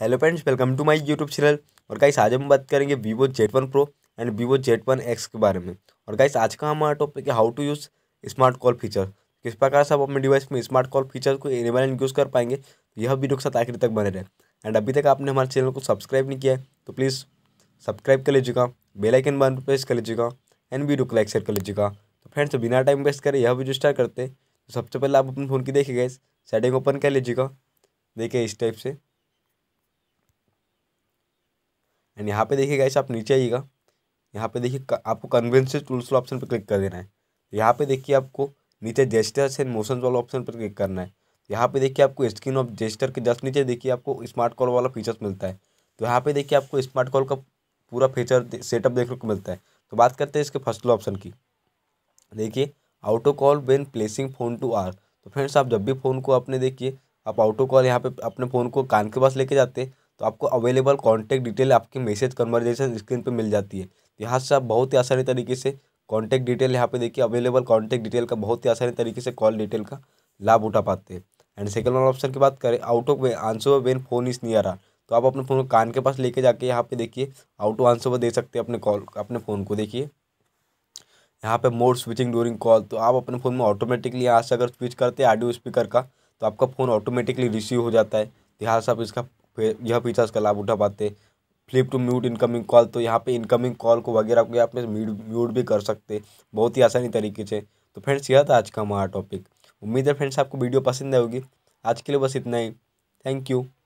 hello friends welcome to my YouTube channel और guys आज हम बात करेंगे Vivo Z one Pro and Vivo Z one X के बारे में और गाइस आज का हमारा टॉपिक है how to use smart call feature किस प्रकार से आप अपने डिवाइस में स्मार्ट कॉल फीचर को इनेबल एंड यूज़ कर पाएंगे तो यह वीडियो के साथ आखिर तक बने रहे एंड अभी तक आपने हमारे चैनल को सब्सक्राइब नहीं किया है तो प्लीज़ सब्सक्राइब कर लीजिएगा बेलाइकन बन प्रेस कर लीजिएगा एंड वीडियो को लाइक शेयर कर लीजिएगा तो फ्रेंड्स तो बिना टाइम वेस्ट करें यह वीडियो स्टार्ट करते हैं तो सबसे पहले आप अपने फ़ोन की देखिए गाइस सेटिंग ओपन कर लीजिएगा देखिए इस टाइप से एंड यहाँ पे देखिए गाइस आप नीचे आइएगा यहाँ पे देखिए आपको कन्वेंस टूल्स वाला ऑप्शन पर क्लिक कर देना है यहाँ पे देखिए आपको नीचे जेस्टर्स एंड मोशन वाला ऑप्शन पर क्लिक करना है यहाँ पे देखिए आपको स्क्रीन ऑफ जेस्टर के जस्ट नीचे देखिए आपको स्मार्ट कॉल वाला फीचर्स मिलता है तो यहाँ पे देखिए आपको स्मार्ट कॉल का पूरा फीचर सेटअप देखने को मिलता है तो बात करते हैं इसके फर्स्ट ऑप्शन की देखिए auto call when placing phone to ear तो फ्रेंड्स आप जब भी फ़ोन को अपने देखिए आप ऑटो कॉल यहाँ पे अपने फ़ोन को कान के पास लेके जाते हैं तो आपको अवेलेबल कॉन्टैक्ट डिटेल आपकी मैसेज कन्वर्जेशन स्क्रीन पर मिल जाती है तो यहाँ से आप बहुत ही आसानी तरीके से कॉन्टैक्ट डिटेल यहाँ पे देखिए अवेलेबल कॉन्टैक्ट डिटेल का बहुत ही आसानी तरीके से कॉल डिटेल का लाभ उठा पाते हैं एंड सेकंड वाला ऑप्शन की बात करें out of answer when phone is near ear तो आप अपने फ़ोन को कान के पास लेके जाके यहाँ पे देखिए आउट ऑफ आंसर दे सकते हैं अपने कॉल अपने फ़ोन को देखिए यहाँ पे मोड स्विचिंग डूरिंग कॉल तो आप अपने फ़ोन में ऑटोमेटिकली यहाँ से अगर स्विच करते हैं ऑडियो स्पीकर का तो आपका फ़ोन ऑटोमेटिकली रिसीव हो जाता है तो यहाँ से आप इसका फिर यह फीचर्स का लाभ उठा पाते flip to mute incoming call तो यहाँ पे इनकमिंग कॉल को वगैरह को आप म्यूट म्यूट भी कर सकते बहुत ही आसानी तरीके से तो फ्रेंड्स यह था आज का हमारा टॉपिक उम्मीद है फ्रेंड्स आपको वीडियो पसंद आएगी आज के लिए बस इतना ही थैंक यू